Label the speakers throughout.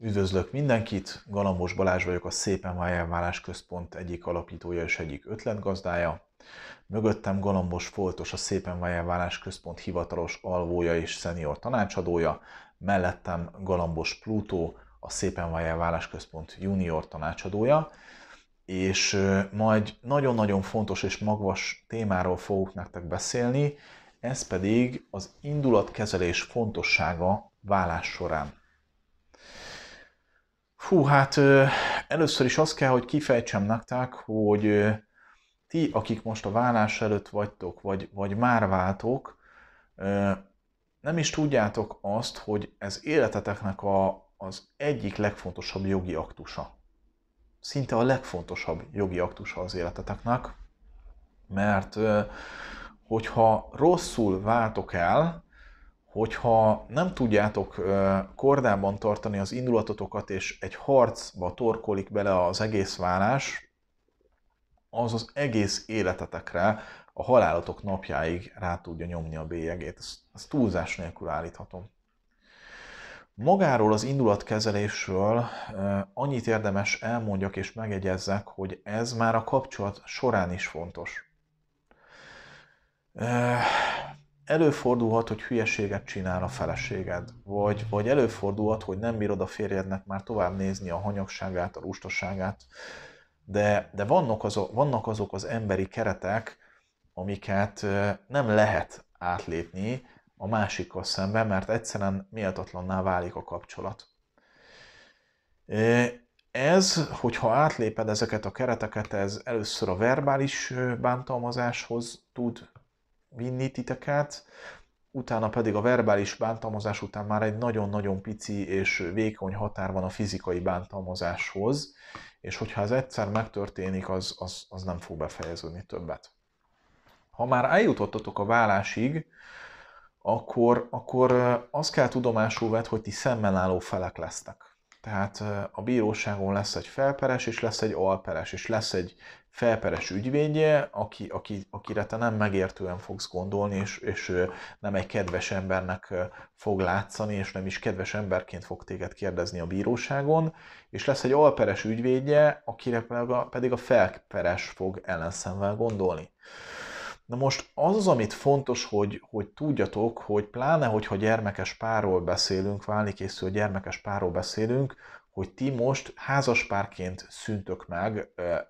Speaker 1: Üdvözlök mindenkit, Galambos Balázs vagyok, a Szépen Vájjelválás Központ egyik alapítója és egyik ötletgazdája. Mögöttem Galambos Foltos, a Szépen Vájjelválás Központ hivatalos alvója és szenior tanácsadója, mellettem Galambos Plutó, a Szépen Vájjelválás Központ junior tanácsadója, és majd nagyon-nagyon fontos és magvas témáról fogok nektek beszélni, ez pedig az indulatkezelés fontossága vállás során. Fú, hát ö, először is azt kell, hogy kifejtsem nektek, hogy ö, ti, akik most a vállás előtt vagytok, vagy, vagy már váltok, ö, nem is tudjátok azt, hogy ez életeteknek a, az egyik legfontosabb jogi aktusa. Szinte a legfontosabb jogi aktusa az életeteknek, mert hogyha rosszul váltok el, hogyha nem tudjátok kordában tartani az indulatotokat, és egy harcba torkolik bele az egész válás, az az egész életetekre a halálotok napjáig rá tudja nyomni a bélyegét. Ez túlzás nélkül állíthatom. Magáról az indulatkezelésről annyit érdemes elmondjak és megegyezzek, hogy ez már a kapcsolat során is fontos előfordulhat, hogy hülyeséget csinál a feleséged, vagy, vagy előfordulhat, hogy nem bírod a férjednek már tovább nézni a hanyagságát, a lustaságát, de, de vannak, azok, vannak azok az emberi keretek, amiket nem lehet átlépni a másikkal szemben, mert egyszerűen méltatlanná válik a kapcsolat. Ez, hogyha átléped ezeket a kereteket, ez először a verbális bántalmazáshoz tud vinni titeket, utána pedig a verbális bántalmazás után már egy nagyon-nagyon pici és vékony határ van a fizikai bántalmazáshoz, és hogyha ez egyszer megtörténik, az, az, az nem fog befejeződni többet. Ha már eljutottatok a vállásig, akkor, akkor azt kell tudomásul vett, hogy ti szemmel álló felek lesztek. Tehát a bíróságon lesz egy felperes, és lesz egy alperes, és lesz egy felperes ügyvédje, aki, aki, akire te nem megértően fogsz gondolni, és, és nem egy kedves embernek fog látszani, és nem is kedves emberként fog téged kérdezni a bíróságon, és lesz egy alperes ügyvédje, akire pedig a felperes fog ellenszemvel gondolni. Na most az az, amit fontos, hogy, hogy tudjatok, hogy pláne, hogyha gyermekes párról beszélünk, válni készül gyermekes párról beszélünk, hogy ti most házaspárként szüntök meg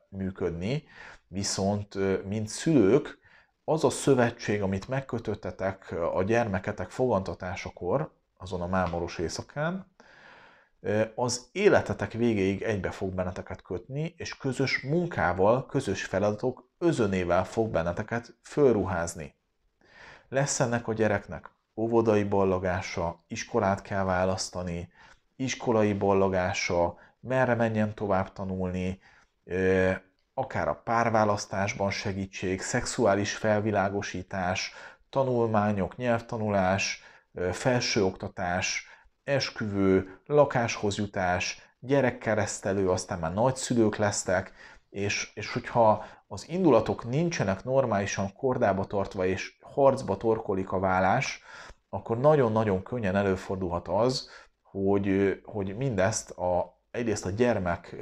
Speaker 1: működni, viszont mint szülők, az a szövetség, amit megkötöttetek a gyermeketek fogantatásakor, azon a mámoros éjszakán, az életetek végéig egybe fog benneteket kötni, és közös munkával, közös feladatok özönével fog benneteket fölruházni. Lesz ennek a gyereknek óvodai ballagása, iskolát kell választani, iskolai ballagása, merre menjen tovább tanulni, akár a párválasztásban segítség, szexuális felvilágosítás, tanulmányok, nyelvtanulás, felsőoktatás, esküvő, lakáshoz jutás, gyerekkeresztelő, aztán már nagyszülők lesztek, és, és hogyha az indulatok nincsenek normálisan kordába tartva, és harcba torkolik a vállás, akkor nagyon-nagyon könnyen előfordulhat az, hogy, hogy mindezt a, egyrészt a gyermek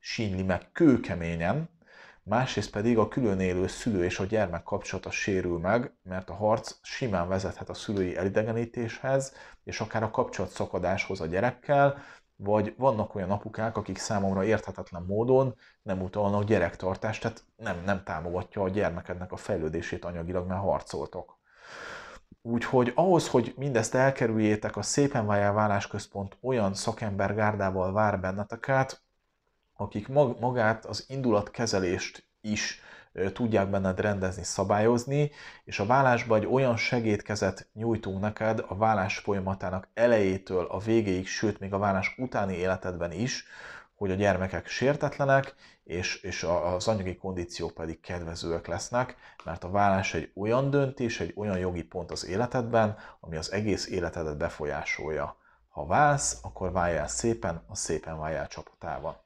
Speaker 1: sínli meg kőkeményen, másrészt pedig a külön élő szülő és a gyermek kapcsolata sérül meg, mert a harc simán vezethet a szülői elidegenítéshez, és akár a kapcsolat szakadáshoz a gyerekkel, vagy vannak olyan apukák, akik számomra érthetetlen módon nem utalnak gyerektartást, tehát nem, nem támogatja a gyermekednek a fejlődését anyagilag, mert harcoltok. Úgyhogy ahhoz, hogy mindezt elkerüljétek, a Szépen Vájá központ olyan szakembergárdával vár benneteket, akik magát az indulatkezelést is tudják benned rendezni, szabályozni, és a vállásba egy olyan segédkezet nyújtunk neked a vállás folyamatának elejétől a végéig, sőt, még a vállás utáni életedben is, hogy a gyermekek sértetlenek, és, és az anyagi kondíciók pedig kedvezőek lesznek, mert a vállás egy olyan döntés, egy olyan jogi pont az életedben, ami az egész életedet befolyásolja. Ha válsz, akkor váljál szépen, a szépen váljál csapatában.